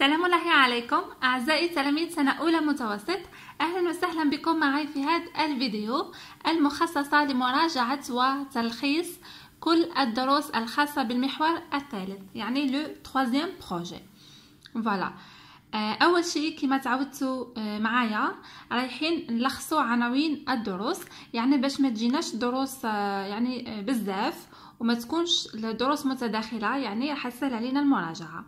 سلام الله عليكم أعزائي تلاميذ سنة أولى متوسط أهلا وسهلا بكم معي في هذا الفيديو المخصصة لمراجعة وتلخيص كل الدروس الخاصة بالمحور الثالث يعني لو تخوزيام بروجي فوالا أول شيء كما تعودتوا آه، معايا رايحين نلخصوا عناوين الدروس يعني باش ما تجيناش دروس آه، يعني آه، بزاف وما تكونش الدروس متداخلة يعني راح تسهل علينا المراجعة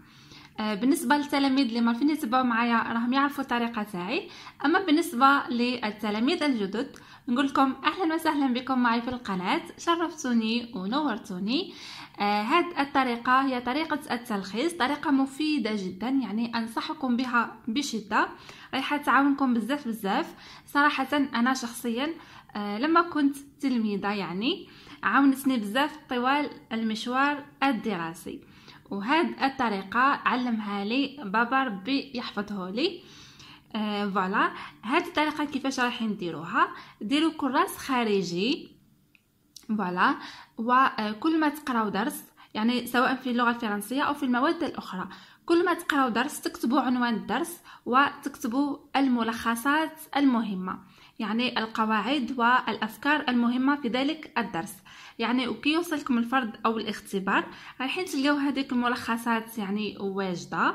آه، بالنسبه للتلاميذ اللي ما عارفين يتبعوا معايا راهم يعرفوا الطريقه تاعي اما بالنسبه للتلاميذ الجدد نقول لكم اهلا وسهلا بكم معي في القناه شرفتوني ونورتوني آه هاد الطريقه هي طريقه التلخيص طريقه مفيده جدا يعني انصحكم بها بشده رايحه تعاونكم بزاف بزاف صراحه انا شخصيا آه لما كنت تلميذه يعني عاونتني بزاف طوال المشوار الدراسي وهاد الطريقه علمها لي بابا ربي يحفظه لي آه فوالا هاد الطريقه كيفاش راح نديروها ديروا كراس خارجي فوالا وكل آه، ما تقراو درس يعني سواء في اللغه الفرنسيه او في المواد الاخرى كل ما تقراو درس تكتبوا عنوان الدرس وتكتبوا الملخصات المهمه يعني القواعد والافكار المهمه في ذلك الدرس يعني وكي يوصلكم الفرض او الاختبار رايحين تلقاو هذيك الملخصات يعني واجده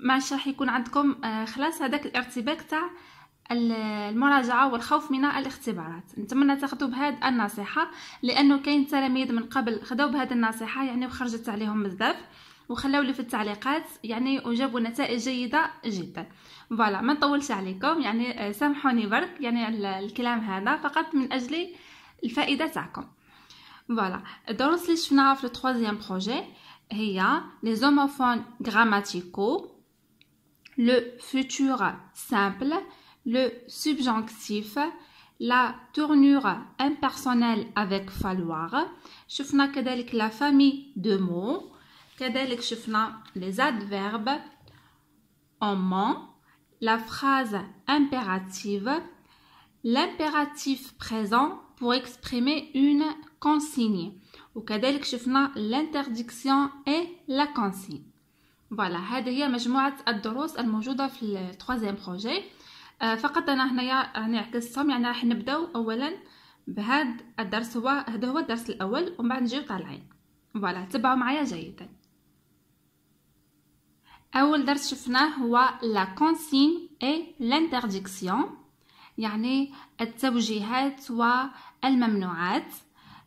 ماشي راح يكون عندكم آه، خلاص هذاك الارتباك تاع المراجعة والخوف من الاختبارات نتمنى تاخذوا بهذه النصيحة لأنه كاين تلاميذ من قبل خداو بهذه النصيحة يعني وخرجت عليهم بزاف وخلاو لي في التعليقات يعني وجابوا نتائج جيدة جدا فوالا ما نطولش عليكم يعني آه، سامحوني برك يعني الكلام هذا فقط من أجل الفائدة تاعكم Voilà. Dans le troisième projet, il y a les homophones grammaticaux, le futur simple, le subjonctif, la tournure impersonnelle avec falloir. شفنا كذلك la famille de mots. كذلك شفنا les adverbes en la phrase impérative, l'impératif présent pour exprimer une consigne وكذلك شفنا l'interdiction et la consigne فوالا هذه هي مجموعة الدروس الموجودة في التخوازيام آه، بروجي فقط انا هنايا راني عكستهم يعني راح نبداو اولا بهاد الدرس هو هذا هو الدرس الاول ومن بعد نجيو طالعين فوالا تبعوا معايا جيدا اول درس شفناه هو لا كونسين اي لانترديكسيون يعني التوجيهات والممنوعات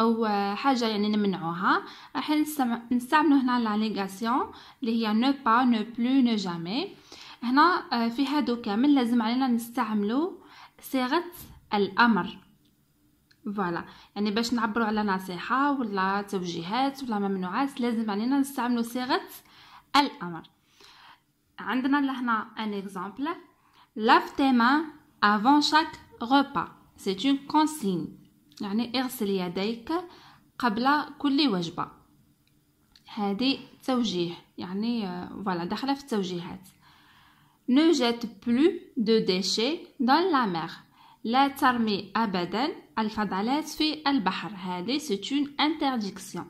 او حاجه يعني نمنعوها راح نستعملو هنا لا اللي هي نو با نو بلو نو جامي هنا آه، في هادو كامل لازم علينا نستعملو صيغه الامر فوالا يعني باش نعبروا على نصيحه ولا توجيهات ولا ممنوعات لازم علينا نستعملو صيغه الامر عندنا لهنا ان اكزامبل لاف tes mains avant chaque repas c'est une يعني اغسل يديك قبل كل وجبة هذه توجيه يعني آه، فوالا داخله في التوجيهات ne jette plus de déchets dans la mer لا ترمي ابدا الفضلات في البحر هذه c'est une interdiction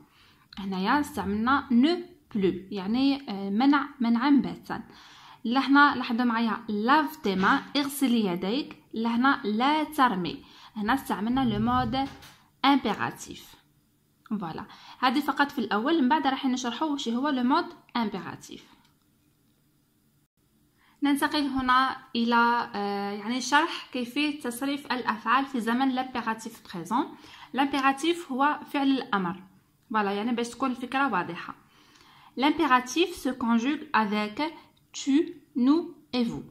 هنايا استعملنا ne plus يعني آه، منع منعا باتا لهنا لاحظوا معايا لاف تيما اغسل يديك لهنا لا ترمي هنا استعملنا لو مود امبيراتيف فوالا هذه فقط في الاول من بعد راح نشرحوا واش هو لو مود امبيراتيف ننتقل هنا الى آه، يعني شرح كيفيه تصريف الافعال في زمن لامبيراتيف بريزون لامبيراتيف هو فعل الامر فوالا يعني باش تكون الفكره واضحه لامبيراتيف سو كونجوغ افيك tu, nous et vous.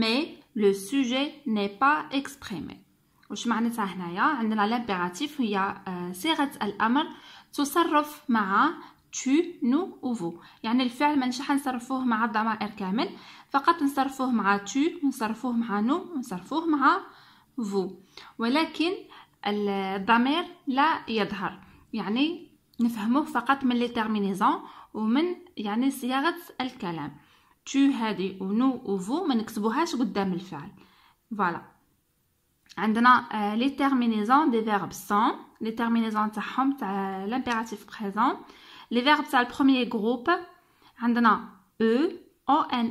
Mais le sujet n'est pas exprimé. وش معناتها هنايا عندنا لامبيراتيف هي آه، صيغة الأمر تصرف مع تو نو أو فو يعني الفعل مانيش حنصرفوه مع الضمائر كامل فقط نصرفوه مع تو ونصرفوه مع نو ونصرفوه مع فو ولكن الضمير لا يظهر يعني نفهموه فقط من لي تيرمينيزون ومن يعني صياغه الكلام تو هادي ونو وفو ما نكتبوهاش قدام الفعل فوالا On a les terminaisons des verbes sont les terminaisons sont l'impératif présent les verbes le premier groupe on e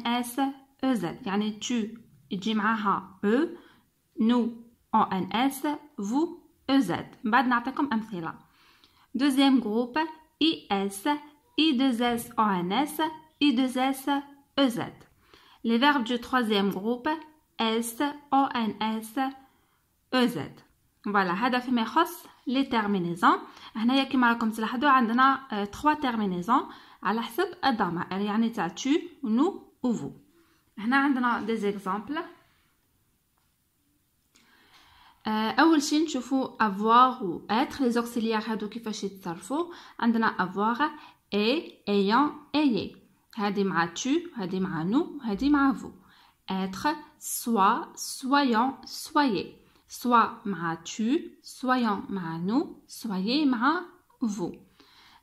a s e z il y a tu e nous on n s vous e z comme deuxième groupe is s i deux s a n s i deux s e z les verbes du troisième groupe s a n s EZ فوالا هذا فيما يخص لي تيرمينيزون هنايا كيما راكم تلاحظوا عندنا 3 تيرمينيزون على حسب الضمائر يعني تاع تو نو و فو هنا عندنا دي زيكزامبل اول شيء نشوفوا avoir ou être les auxiliaires. كيفاش يتصرفوا avoir et ayant ayez هادي مع tu هادي مع nous هادي مع vous être soit soyons soyez soit ma tu soyons ma nous soyez ma vous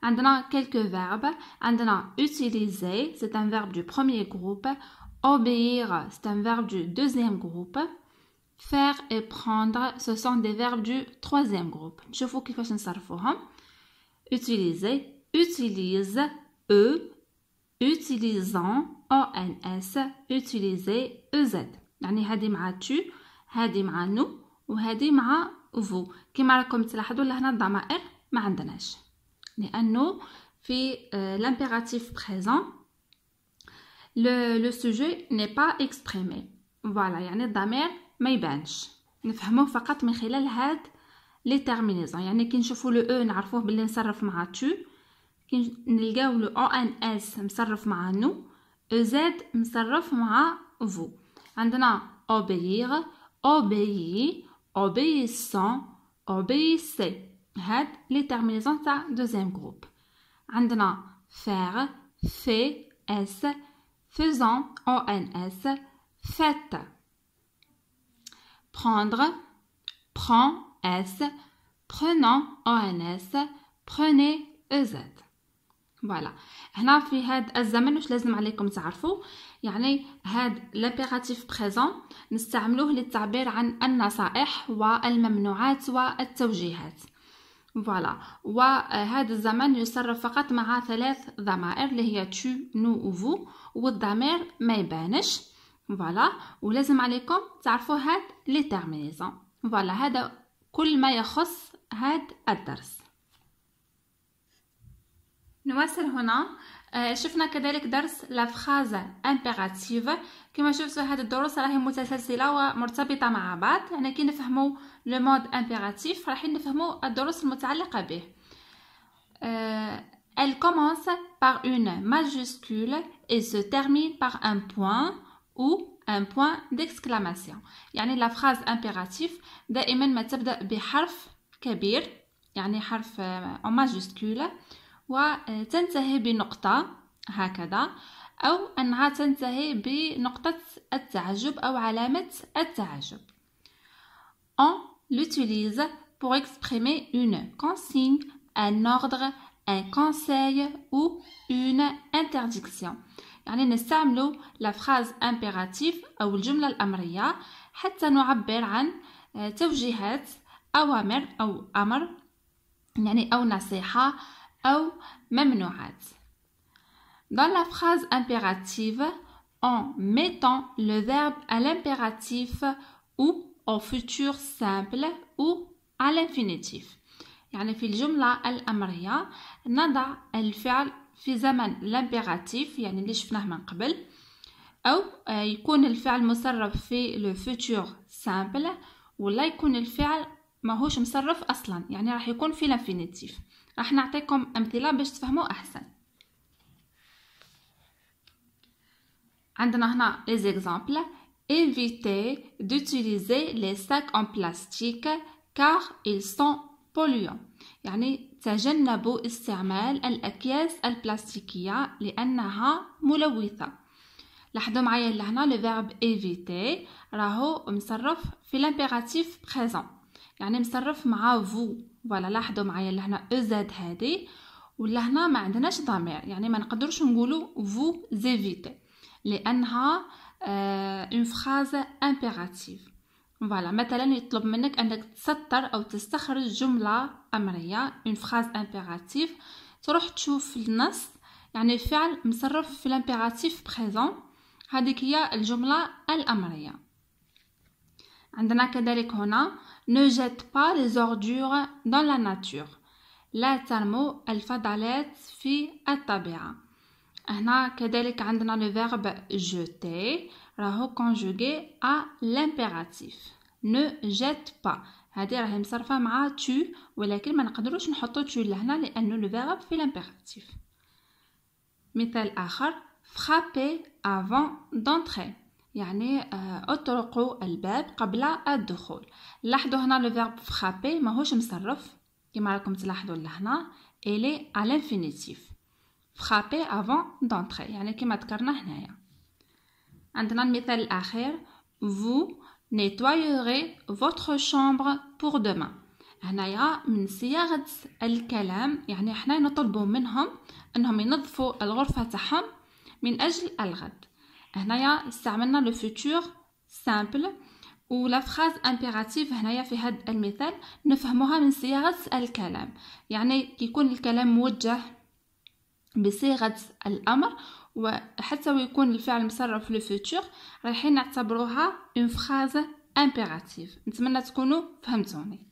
عندنا quelques verbes عندنا utiliser c'est un verbe du premier groupe obéir c'est un verbe du deuxième groupe faire et prendre ce sont des verbes du troisième groupe نشوفوا كيفاش forme. utiliser utilise e utilisant ons utiliser ez يعني هذه مع tu هذه مع nous وهذه مع فو كما راكم تلاحظوا لهنا الضمائر ما عندناش لانه في لامبيراتيف بريزون لو لو سوجي ني با اكسبريمي فوالا يعني الضمير ما يبانش نفهموه فقط من خلال هاد لي تيرمينيزون يعني كي نشوفوا لو او نعرفوه باللي نصرف مع تو كي نلقاو لو او ان اس مصرف مع نو او زد مصرف مع فو عندنا اوبيغ اوبيي obéissant obéissez les les terminaisons تاع deuxième groupe, a faire fait s faisant s, faites prendre prend s prenant s, prenez ez فوالا هنا في هاد الزمن واش لازم عليكم تعرفوا يعني هاد لابيراتيف بريزون نستعملوه للتعبير عن النصائح والممنوعات والتوجيهات فوالا وهذا الزمن يصرف فقط مع ثلاث ضمائر اللي هي تو نو وفو والضمير ما يبانش فوالا ولازم عليكم تعرفوا هاد لي تيرمينيزون فوالا هذا كل ما يخص هاد الدرس نواصل هنا آه، شفنا كذلك درس فراز امبيراتيف كما شفتوا هذه الدروس راهي متسلسله ومرتبطه مع بعض يعني كي نفهموا لو مود امبيراتيف راح نفهموا الدروس المتعلقه به آه، Elle commence par une majuscule et se termine par un point ou un point d'exclamation يعني لا فراز امبيراتيف دائما ما تبدا بحرف كبير يعني حرف آه، en majuscule وتنتهي بنقطة هكذا أو أنها تنتهي بنقطة التعجب أو علامة التعجب On l'utilise pour exprimer une consigne, un ordre, un conseil ou une interdiction يعني نستعملو la phrase impératif أو الجملة الأمرية حتى نعبر عن توجيهات أوامر أو أمر يعني أو نصيحة أو ممنوعات Dans la phrase impérative, en mettant le verbe à l'impératif ou au futur simple ou à l'infinitif. يعني في الجملة الأمرية نضع الفعل في زمن الامبيراتيف يعني اللي شفناه من قبل أو آه، يكون الفعل مصرف في لو فوتور سامبل ولا يكون الفعل ماهوش مصرف أصلا يعني راح يكون في الانفينيتيف راح نعطيكم امثله باش تفهموا احسن عندنا هنا les exemples évitez d'utiliser les sacs en plastique car ils sont polluants يعني تجنبوا استعمال الاكياس البلاستيكيه لانها ملوثه لاحظوا معايا لهنا لو فيرب ايفيتي راهو مصرف في لامبيراتيف بريزون يعني مصرف مع فو فوالا لاحظوا معايا لهنا او زد هذه ولهنا ما عندناش ضمير يعني ما نقدرش نقولوا فو زيفيتي لانها اون فراز امبيراتيف فوالا مثلا يطلب منك انك تسطر او تستخرج جمله امريه اون فراز امبيراتيف تروح تشوف النص يعني فعل مصرف في الامبيراتيف بريزون هذيك هي الجمله الامريه عندنا كذلك هنا ne jette pas les ordures dans la nature لا ترموا الفضلات في الطبيعة هنا le verbe jeter راهو conjugué à l'impératif ne jette pas هذه راهي مصرفة مع tu ولكن ما نقدروش نحطو tu لهنا لأنه l'impératif مثال frapper avant d'entrer يعني آه، اطرقوا الباب قبل الدخول لاحظوا هنا لو فيرب فرابي ماهوش مصرف كما راكم تلاحظوا لهنا الي انفينيتيف فرابي افون دونتري يعني كما ذكرنا هنايا عندنا المثال الاخير فو nettoyerez votre chambre بور demain هنايا من صياغة الكلام يعني احنا نطلبو منهم انهم ينظفوا الغرفة تاعهم من اجل الغد هنايا استعملنا لو فيتور سامبل لا فراز امبيراتيف هنايا في هاد المثال نفهموها من صياغه الكلام يعني كيكون الكلام موجه بصيغه الامر وحتى ويكون الفعل مصرف لو فيتور رايحين نعتبروها اون فراز امبيراتيف نتمنى تكونوا فهمتوني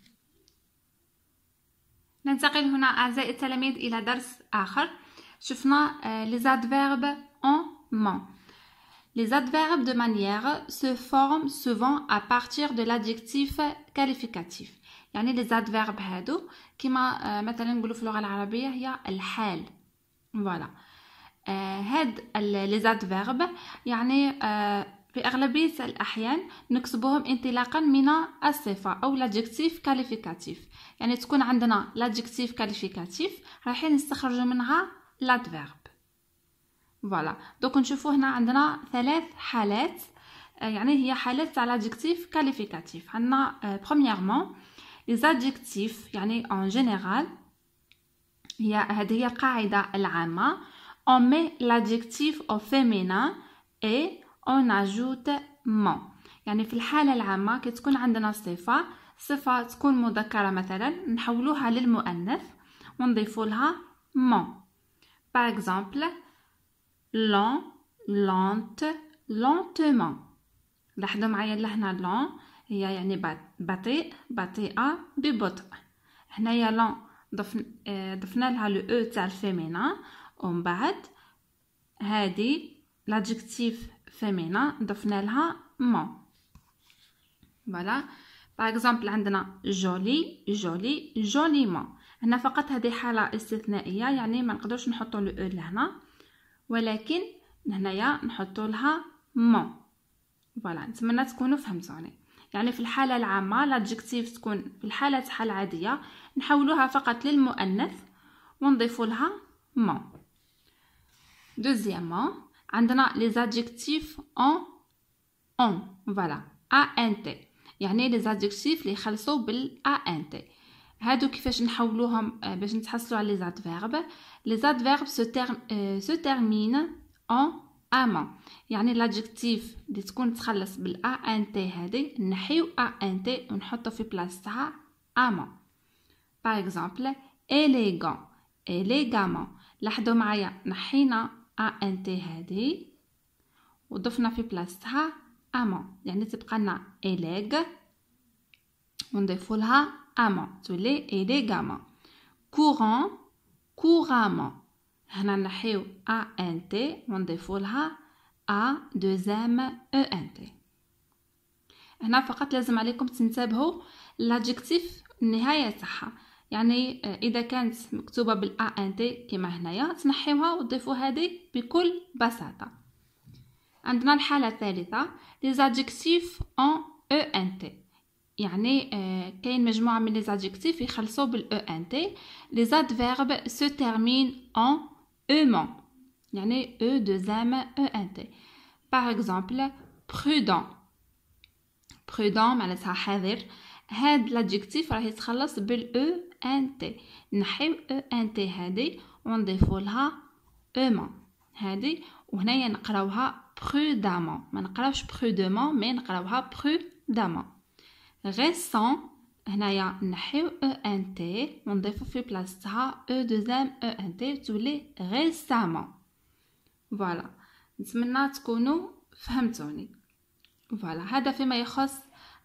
ننتقل هنا اعزائي التلاميذ الى درس اخر شفنا لي زادفيرب اون مان Les adverbes de manière se forment souvent à partir de l'adjectif qualificatif يعني les adverbes هادو كما مثلا نقولوا في اللغه العربيه هي الحال فوالا هاد les adverbes يعني في أغلبية الأحيان نكتبوهم انطلاقا من الصفة أو l'adjectif كاليفيكاتيف يعني تكون عندنا l'adjectif كاليفيكاتيف رايحين نستخرج منها l'adverbe فوالا دوك نشوفو هنا عندنا ثلاث حالات آه، يعني هي حالات تاع لاجيكتيف كاليفيكاتيف عندنا برومييرمون لي زادجيكتيف يعني اون جينيرال هي هذه هي القاعده العامه اون مي l'adjectif او فيمينا اي اون اجوت مون يعني في الحالة العامة كي تكون عندنا صفة صفة تكون مذكرة مثلا نحولوها للمؤنث ونضيفو لها mon par لون لونت لونتمون لاحظوا معايا لهنا لون هي يعني بطيء بطيئة ببطء هنايا لون ضفن ضفنا لها لو او تاع الفيمينا ومن بعد هادي لادجكتيف فيمينا ضفنا لها مون فوالا باغ اكزومبل عندنا جولي جولي جوليمون هنا فقط هذه حالة استثنائية يعني ما نقدرش نحطو لو او لهنا ولكن هنايا نحطوا لها مون فوالا نتمنى تكونوا فهمتوني يعني في الحاله العامه لادجكتيف تكون في الحاله تاعها عاديه نحولوها فقط للمؤنث ونضيف لها مون دوزيامون عندنا لي زادجكتيف اون اون فوالا ا ان تي يعني لي زادجكتيف اللي يخلصوا بال ا ان تي هادو كيفاش نحولوهم آه، باش نتحصلوا على لي فيرب لي زادفيرب سو تيرم سو تيرمين اون اما يعني لادجكتيف اللي تكون تخلص بالا ان تي هادي نحيو ا ان تي ونحطو في بلاصتها اما باغ اكزومبل اليغون اليغامون لاحظوا معايا نحينا ا ان تي هادي وضفنا في بلاصتها اما يعني تبقى لنا اليغ ونضيفولها amants تولي et les gamins courant couramment هنا نحيو a n t ونضيفولها لها a دوزام e n t هنا فقط لازم عليكم تنتبهوا الادجكتيف النهايه تاعها يعني آه، اذا كانت مكتوبه بال a n t كما هنايا تنحيوها وتضيفوا هذه بكل بساطه عندنا الحاله الثالثه les adjectifs en e n t يعني آه، كاين مجموعة من لي زادجكتيف يخلصوا بال او ان تي لي فيرب سو تيرمين ان اومون يعني او دوزام او ان تي باغ اكزومبل برودون برودون معناتها حذر هاد لادجكتيف راه يتخلص بال او ان تي نحيو او ان تي هادي او اومون هادي وهنايا نقراوها برودامون ما نقراوش برودومون مي نقراوها برودامون غيسون هنايا نحيو او ان تي ونضيفو في بلاصتها او دوزام او ان تي تولي غيسامون فوالا نتمنى تكونوا فهمتوني فوالا هذا فيما يخص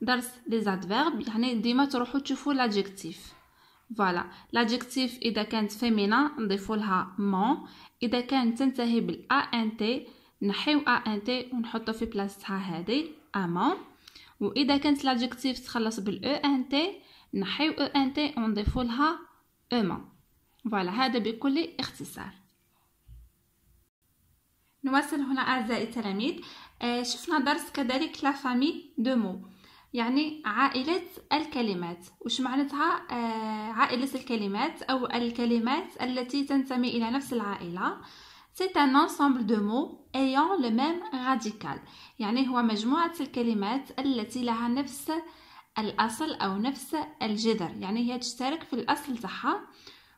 درس لي زادفيرب يعني ديما تروحو تشوفو لادجيكتيف فوالا لادجيكتيف اذا كانت فيمينا نضيفو لها مون اذا كانت تنتهي بالا ان تي نحيو ان تي ونحطو في بلاصتها هذه امون واذا كانت لادجكتيف تخلص او ان تي نحيو او ان تي ونضيفو لها اوما فوالا هذا بكل اختصار نواصل هنا اعزائي التلاميذ آه شفنا درس كذلك لا فامي دو مو يعني عائلة الكلمات وش معناتها آه عائلة الكلمات أو الكلمات التي تنتمي إلى نفس العائلة C'est un ensemble de mots ayant le même radical يعني هو مجموعة الكلمات التي لها نفس الأصل أو نفس الجذر يعني هي تشترك في الأصل تاعها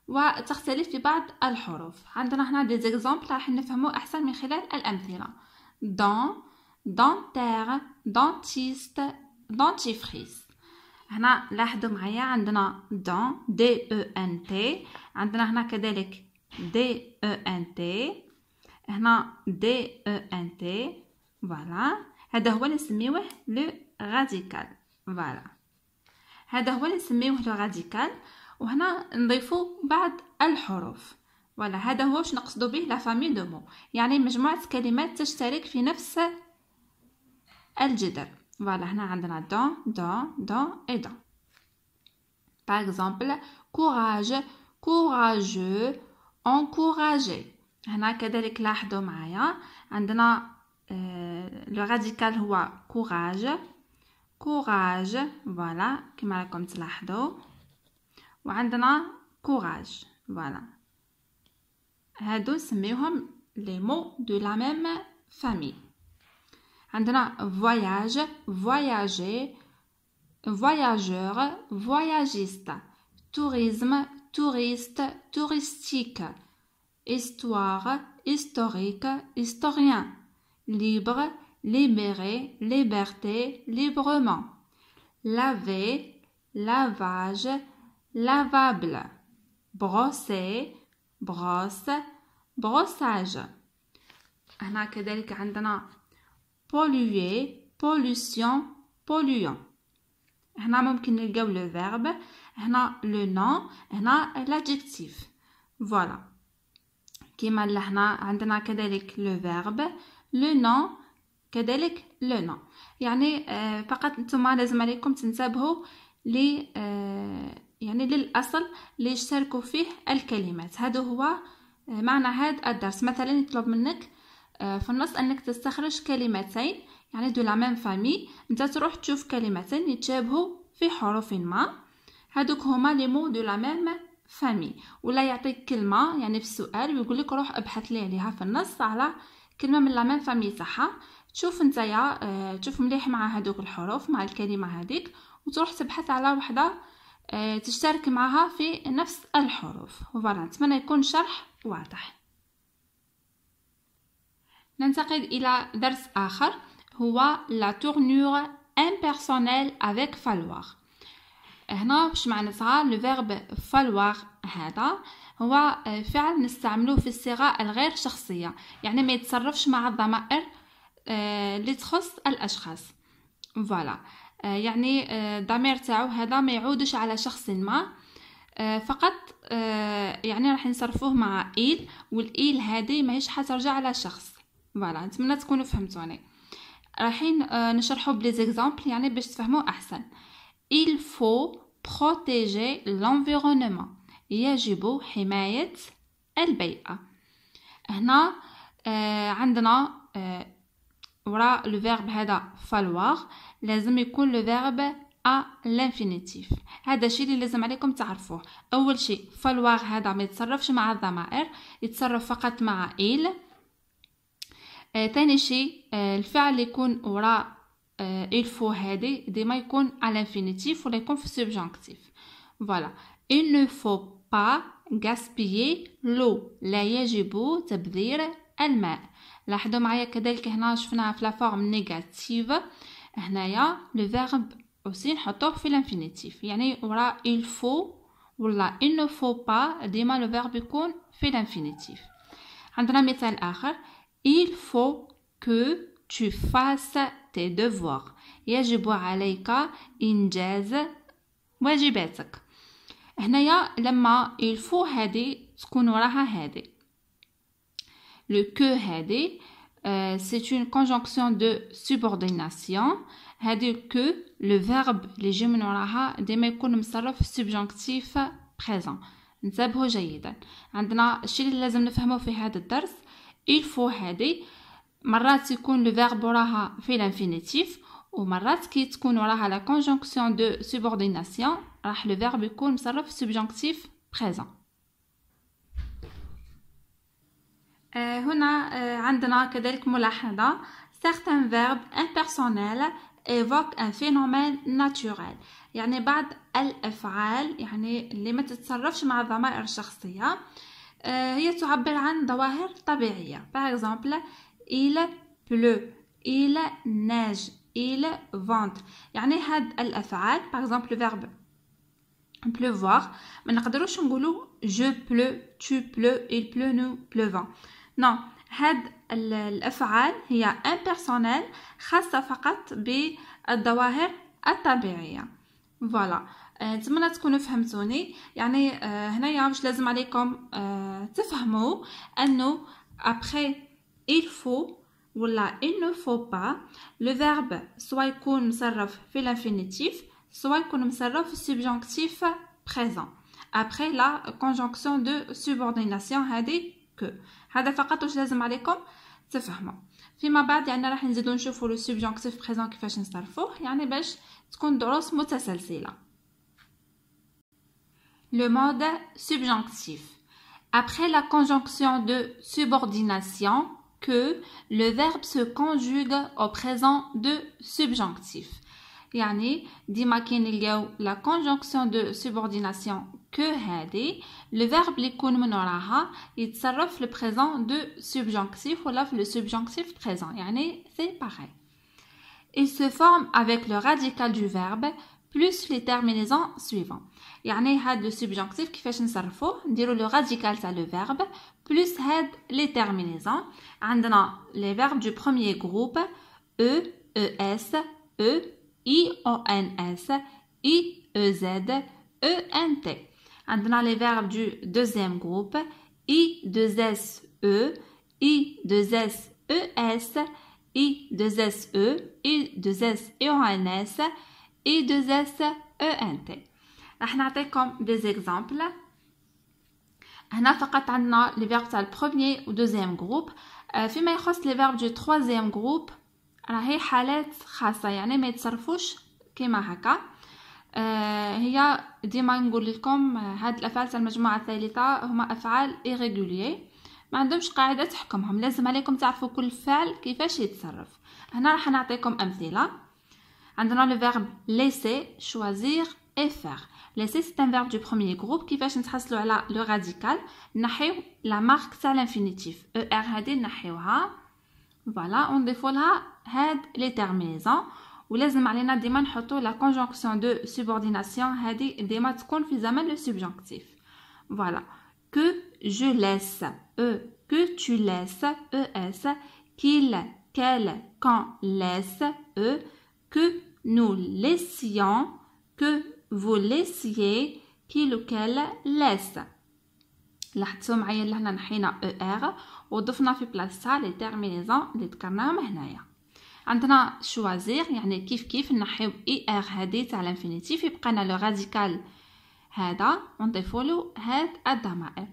وتختلف في بعض الحروف عندنا هنا دي زيكزامبل راح نفهمو أحسن من خلال الأمثلة دون دونتير دونتيست دونتيفريس هنا لاحظوا معايا عندنا دون دي او ان تي عندنا هنا كذلك دي او ان تي هنا دي او ان تي فوالا هذا هو اللي نسميوه لو غاديكال فوالا هذا هو اللي نسميوه لو غاديكال وهنا نضيفو بعض الحروف فوالا هذا هو واش نقصدو به لا فامي دو مو يعني مجموعه كلمات تشترك في نفس الجذر فوالا هنا عندنا دو دو دو اي دو باغ اكزومبل كوراج كوراجو انكوراجي هنا كذلك لاحظوا معايا عندنا لو آه، راديكال هو كوراج كوراج فوالا كما راكم تلاحظوا وعندنا كوراج فوالا هادو نسميوهم لي مو دو لا ميم فامي عندنا فواياج فواياجي فواياجور فواياجيست توريزم توريست توريستيك histoire, historique, historien, libre, libéré, liberté, librement, laver, lavage, lavable, brosser, brosse, brossage. هنا كذلك عندنا polluer, pollution, polluant. هنا ممكن نلقاو le verbe, a le nom, هنا l'adjectif. Voilà. كيما لهنا عندنا كذلك لو فيرب لو نون كذلك لو نون يعني آه، فقط نتوما لازم عليكم تنتبهوا ل آه، يعني للاصل اللي يشتركوا فيه الكلمات هذا هو آه، معنى هذا الدرس مثلا يطلب منك في النص انك تستخرج كلمتين يعني دو لا ميم فامي انت تروح تشوف كلمتين يتشابهوا في حروف ما هادوك هما لي مو دو لا ميم فامي ولا يعطيك كلمه يعني في السؤال ويقول لك روح ابحث لي عليها في النص على كلمه من لا ميم فامي تاعها تشوف نتايا اه تشوف مليح مع هذوك الحروف مع الكلمه هذيك وتروح تبحث على وحده اه تشترك معها في نفس الحروف فوالا نتمنى يكون شرح واضح ننتقل الى درس اخر هو لا ان impersonnelle افيك فالوار هنا باش معناتها لو فيرب فالواغ هذا هو آه، فعل نستعملوه في الصيغه الغير شخصيه يعني ما يتصرفش مع الضمائر اللي آه، تخص الاشخاص فوالا آه، يعني الضمير تاعو هذا ما يعودش على شخص ما فقط يعني راح نصرفوه مع ايل والايل هذه ماهيش حترجع على شخص فوالا نتمنى تكونوا فهمتوني رايحين نشرحوا بلي زيكزامبل يعني باش تفهموا احسن Il faut protéger l'environnement يجب حماية البيئة هنا آه عندنا آه وراء لو فيرب هذا فالوار لازم يكون لو فيرب ا لانفينيتيف هذا الشيء اللي لازم عليكم تعرفوه اول شيء فالوار هذا ما يتصرفش مع الضمائر يتصرف فقط مع إل آه، ثاني آه شيء الفعل يكون وراء il faut هذه ديما يكون à l'infinitif ولا يكون في subjonctif voilà il ne faut pas gaspiller l'eau لا يجب تبذير الماء لاحظوا معايا كذلك هنا شفنا في لا فورم نيجاتيف هنايا لو فيرب اوسي نحطوه في الانفينيتيف يعني ورا il faut ولا il ne faut pas ديما لو فيرب يكون في الانفينيتيف عندنا مثال اخر il faut que tu fasses tes devoirs يجب عليك إنجاز واجباتك هنايا لما الفو هادي تكون وراها هادي le que هادي euh, c'est une conjonction de subordination هادي que le verbe اللي جي من وراها ديما يكون مصرف subjonctif présent نتبهو جيدا عندنا الشيء اللي لازم نفهمه في هذا الدرس il faut هادي مرات يكون لو فيرب وراها في لانفينيتيف ومرات كي تكون وراها لا كونجونكسيون دو سوبورديناسيون راح لو فيرب يكون مصرف سوبجونكتيف بريزون آه، هنا آه، عندنا كذلك ملاحظة certains verbes impersonnels évoquent un phénomène naturel يعني بعض الأفعال يعني اللي ما تتصرفش مع الضمائر الشخصية آه، هي تعبر عن ظواهر طبيعية par exemple il pleut il neige il ventre يعني هاد الافعال par exemple le verbe pleuvoir ما نقدروش جو je تو tu إل il pleut nous pleuvons non هاد الافعال هي impersonnelle خاصه فقط بالظواهر الطبيعيه فوالا آه، نتمنى تكونوا فهمتوني يعني آه، هنايا مش لازم عليكم آه، تفهموا انه ابخي il faut ولا il ne faut pas le verbe soit يكون مصرف في l'infinitif soit يكون مصرف subjonctif présent après la conjonction de subordination هذه que هذا فقط واش لازم عليكم تفهموا فيما بعد يعني راح نزيدو نشوفوا لو سبجونكتيف بريزون كيفاش نصرفوه يعني باش تكون دروس متسلسله le mode subjonctif après la conjonction de subordination que le verbe se conjugue au présent de subjonctif. Yani, dima la conjonction de subordination que hadi, le verbe likun il le présent de subjonctif ou le subjonctif présent. c'est pareil. Il se forme avec le radical du verbe plus les terminaisons suivantes. Yani, had le subjonctif qui fait chen sarfo, le radical c'est le verbe plus les terminaisons donnant les verbes du premier groupe e, e, S, e, i, o, n, s, i, e, z, e, n, t. les verbes du deuxième groupe i, 2 s, e, i, 2 s, e, s, i, 2 s, e, i, 2 s, e, o, n, s, i, s, e, n, t. راح نعطيكم des exemples. هنا les verbes du premier ou deuxième groupe. آه، فيما يخص لي فيرب دو تروازيام جروب راهي حالات خاصة يعني ما يتصرفوش كيما هكا آه، هي ديما نقول لكم آه، هاد الافعال تاع المجموعه الثالثه هما افعال irregulier ما عندهمش قاعده تحكمهم لازم عليكم تعرفوا كل فعل كيفاش يتصرف هنا راح نعطيكم امثله عندنا لو فيرب ليسي شوازير اي فير laisser c'est un verbe du premier groupe qui fait une le radical la marque ça l'infinitif er hadi voilà on défaut had les terminaisons ou لازم علينا ديما نحطو la conjonction de subordination hadi ديما تكون le subjonctif voilà que je laisse e que tu laisses e, qu'il qu'elle quand laisse e que nous laissions que vous laissiez qu'il ou qu'elle laisse. Vous voyez, nous avons ici un R. Et nous avons mis en place les termes qui sont ici. Nous allons choisir. C'est-à-dire, comment nous allons choisir cet R à l'infinitif. Et nous avons le radical. C'est-à-dire, nous suivons cet adhérent.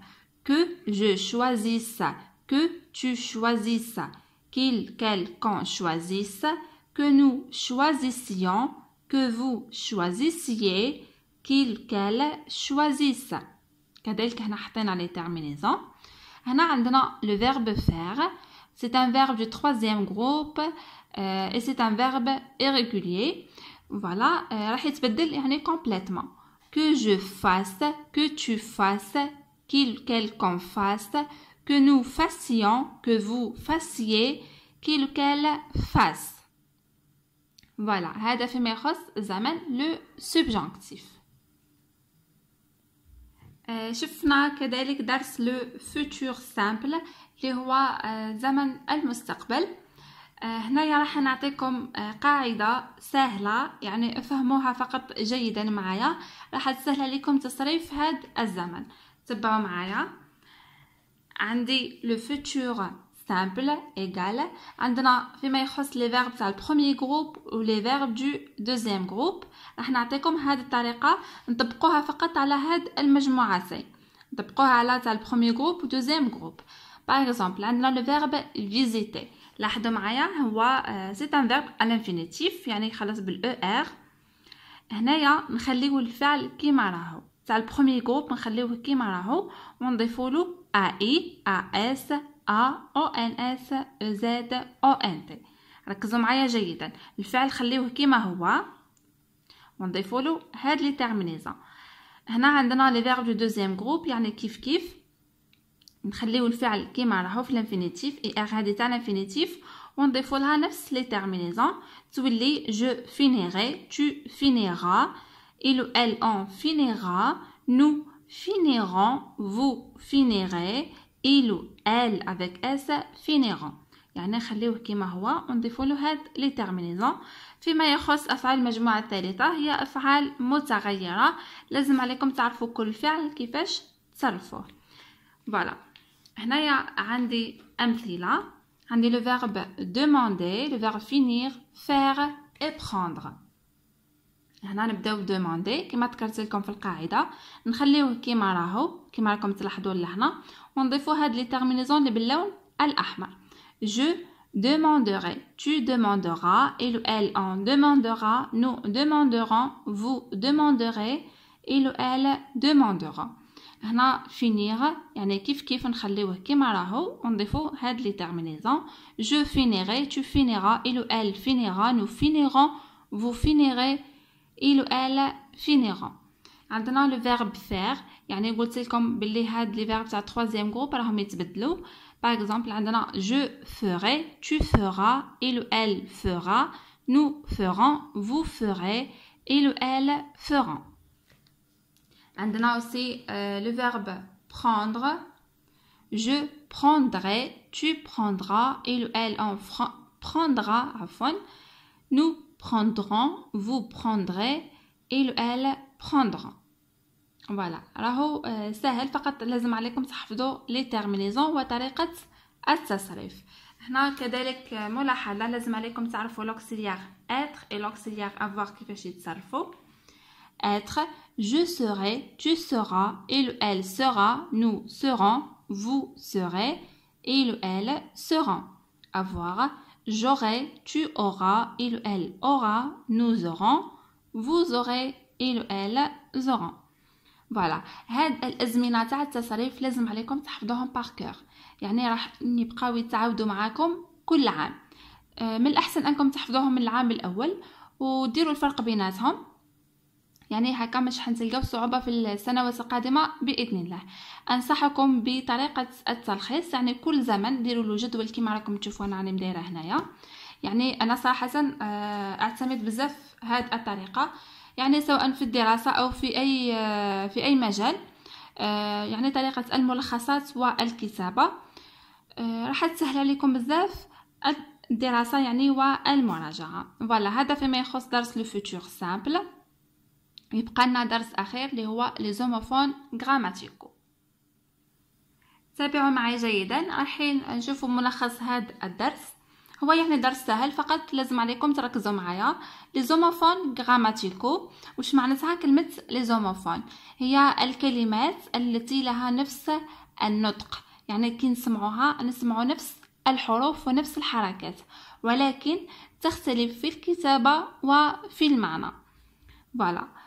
Que je choisisse. Que tu choisisses. Qu'il ou quelqu'un choisisse. Que nous choisissions que vous choisissiez, qu'il, qu'elle choisisse. كذلك هنا حطينا les terminaisons. هنا عندنا le verbe faire. C'est un verbe du troisième groupe euh, et c'est un verbe irrégulier. Voilà, راح يتبدل يعني complètement. Que je fasse, que tu fasses, qu'il, qu'elle fasse, que nous fassions, que vous fassiez, qu'il, qu'elle fasse. فوالا هذا فيما يخص زمن لو سوبجونكتيف شفنا كذلك درس لو فوتور سامبل اللي هو آه، زمن المستقبل آه، هنايا راح نعطيكم آه، قاعدة سهلة يعني افهموها فقط جيدا معايا راح تسهل لكم تصريف هاد الزمن تبعوا معايا عندي لو فوتور سامبل ايغال عندنا فيما يخص لي فيرب تاع البروميي جروب و لي فيرب دو دوزيام جروب راح نعطيكم هاد الطريقه نطبقوها فقط على هاد المجموعتين نطبقوها على تاع البروميي جروب و دوزيام جروب باغ اكزومبل عندنا لو فيرب فيزيتي لاحظوا معايا هو سي ان فيرب انفينيتيف يعني خلاص بالاو ار e، هنايا نخليو الفعل كيما راهو تاع البروميي جروب نخليوه كيما راهو ونضيفوا له اي ا اس A O N S E Z O N T ركزوا معايا جيدا الفعل خليوه كيما هو ونضيفوا له هاد لي تيرمينيزون هنا عندنا لي فيرب دو دوزيام جروب يعني كيف كيف نخليو الفعل كيما راهو في الانفينيتيف اي ار هادي تاع الانفينيتيف ونضيفوا لها نفس لي تيرمينيزون تولي جو فينيري تو فينيرا il elle en finira nous finirons vous finirez إلو ال افيك اس فينيغون يعني نخليوه كما هو ونضيفو له هاد لي تيرمينيزون فيما يخص افعال المجموعه الثالثه هي افعال متغيره لازم عليكم تعرفوا كل فعل كيفاش تصرفوه فوالا هنايا عندي امثله عندي لو فيرب دوموندي لو فيرب finir faire إي prendre هنا نبداو دو موندي كما ذكرت لكم في القاعده نخليوه كيما راهو كيما راكم تلاحظوا لهنا ونضيفوا هاد لي تيرمينيزون اللي باللون الاحمر جو demanderai tu demanderas il elle en demandera nous demanderons vous demanderez il elle demandera هنا finir يعني كيف كيف نخليوه كيما راهو ونضيفو هاد لي تيرمينيزون je finirai tu finiras il elle finira nous finirons vous finirez Et le elle finiront. Maintenant, le verbe faire. Il y a des verbes qui les verbes du troisième groupe. Par exemple, je ferai, tu feras, il le elle fera, nous ferons, vous ferez, et le elle feront. Maintenant, euh, le verbe prendre. Je prendrai, tu prendras, il le elle prendra, nous prendrons prendront, vous prendrez et le elles prendront. Voilà. راهو ساهل فقط لازم عليكم تحفظوا لي تيرمينيزون وطريقه التصريف. هنا كذلك ملاحظه لازم عليكم تعرفوا l'auxiliaire être et l'auxiliaire avoir كيفاش يتصرفوا. Être je serai, tu seras, il elle sera, nous serons, vous serez, il elle seront. Avoir j'aurai, tu auras, il elle aura, nous aurons, vous aurez, il elle auront. فوالا هاد الازمنه تاع التصريف لازم عليكم تحفظوهم باركور يعني راح نبقاو يتعاودوا معاكم كل عام آه، من الاحسن انكم تحفظوهم من العام الاول وديروا الفرق بيناتهم يعني هكا مش حنتلقاو صعوبة في السنوات القادمة بإذن الله أنصحكم بطريقة التلخيص يعني كل زمن ديروا له جدول كما راكم تشوفوا أنا راني مدايرة هنايا يعني أنا صراحة آه، أعتمد بزاف هاد الطريقة يعني سواء في الدراسة أو في أي آه، في أي مجال آه، يعني طريقة الملخصات والكتابة راح تسهل عليكم بزاف الدراسة يعني والمراجعة فوالا هذا فيما يخص درس لو فوتور سامبل يبقى لنا درس اخير اللي هو لي زوموفون غراماتيكو تابعوا معي جيدا الحين نشوفوا ملخص هذا الدرس هو يعني درس سهل فقط لازم عليكم تركزوا معايا لي زوموفون غراماتيكو واش معناتها كلمه لي زوموفون هي الكلمات التي لها نفس النطق يعني كي نسمعوها نسمعوا نفس الحروف ونفس الحركات ولكن تختلف في الكتابه وفي المعنى فوالا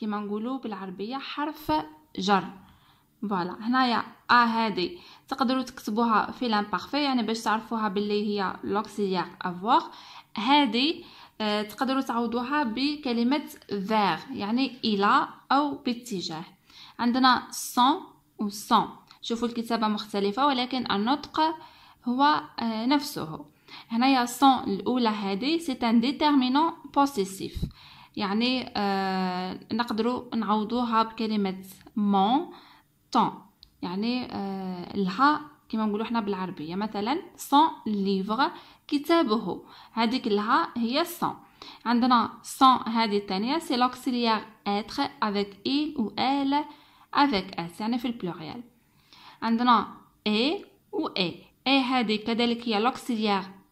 كيما نقولوا بالعربيه حرف جر فوالا هنايا ا هادي تقدروا تكتبوها في لامبارفي يعني باش تعرفوها باللي هي لوكسيير افوار هادي تقدروا تعوضوها بكلمه فير يعني الى او باتجاه عندنا سون سون شوفوا الكتابه مختلفه ولكن النطق هو نفسه هنايا سون الاولى هادي سي ان ديتيرمينون بوسيسيف يعني آه نقدروا نعوضوها بكلمه مون طون يعني آه الها كما نقولوا حنا بالعربيه مثلا سون ليفغ كتابه هذيك الها هي سون عندنا سون هذه الثانيه سي لوكسيليار اتر افيك اي و ال افيك اس يعني في البلوريال عندنا اي e و اي e. اي e هذه كذلك هي لوكسيليار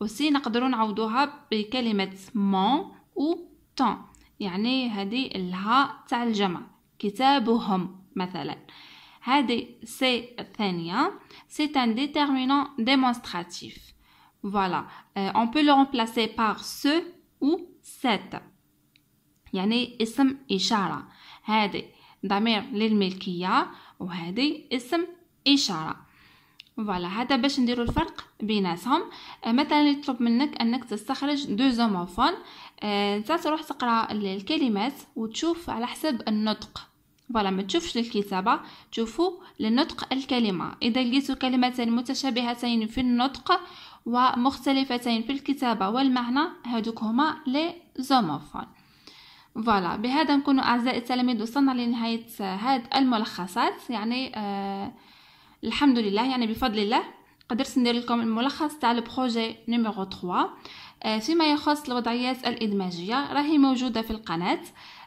وسي نقدروا نعوضوها بكلمه مون و تون يعني هذه الها تاع الجمع كتابهم مثلا هذه سي الثانيه سي ان ديتيرمينون ديمونستراتيف فوالا اون بو لو ريمبلاسي بار سو و سات يعني اسم اشاره هذه ضمير للملكيه وهذه اسم اشاره فوالا هذا باش نديرو الفرق بيناتهم آه، مثلا يطلب منك انك تستخرج دو زوموفون آه، انت تروح تقرا الكلمات وتشوف على حسب النطق فوالا ما تشوفش للكتابه تشوفو لنطق الكلمه اذا لقيتو كلمتين متشابهتين في النطق ومختلفتين في الكتابه والمعنى هذوك هما لي زوموفون فوالا بهذا نكون اعزائي التلاميذ وصلنا لنهايه هاد الملخصات يعني آه الحمد لله يعني بفضل الله قدرت ندير لكم الملخص تاع البروجي نيميرو 3 فيما يخص الوضعيات الادماجيه راهي موجوده في القناه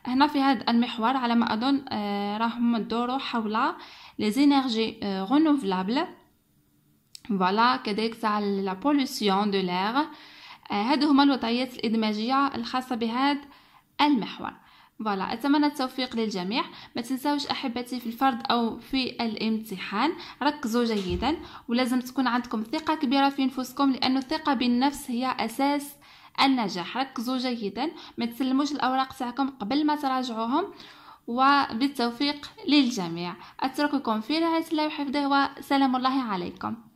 هنا في هذا المحور على ما اظن راهم دوروا حول لي زينيرجي رينوفلابل فوالا كذلك تاع لا بولوسيون دو لير هادو هما الوضعيات الادماجيه الخاصه بهذا المحور فوالا اتمنى التوفيق للجميع ما تنساوش احبتي في الفرض او في الامتحان ركزوا جيدا ولازم تكون عندكم ثقه كبيره في نفوسكم لان الثقه بالنفس هي اساس النجاح ركزوا جيدا ما تسلموش الاوراق تاعكم قبل ما تراجعوهم وبالتوفيق للجميع اترككم في رعايه الله وحفظه وسلام الله عليكم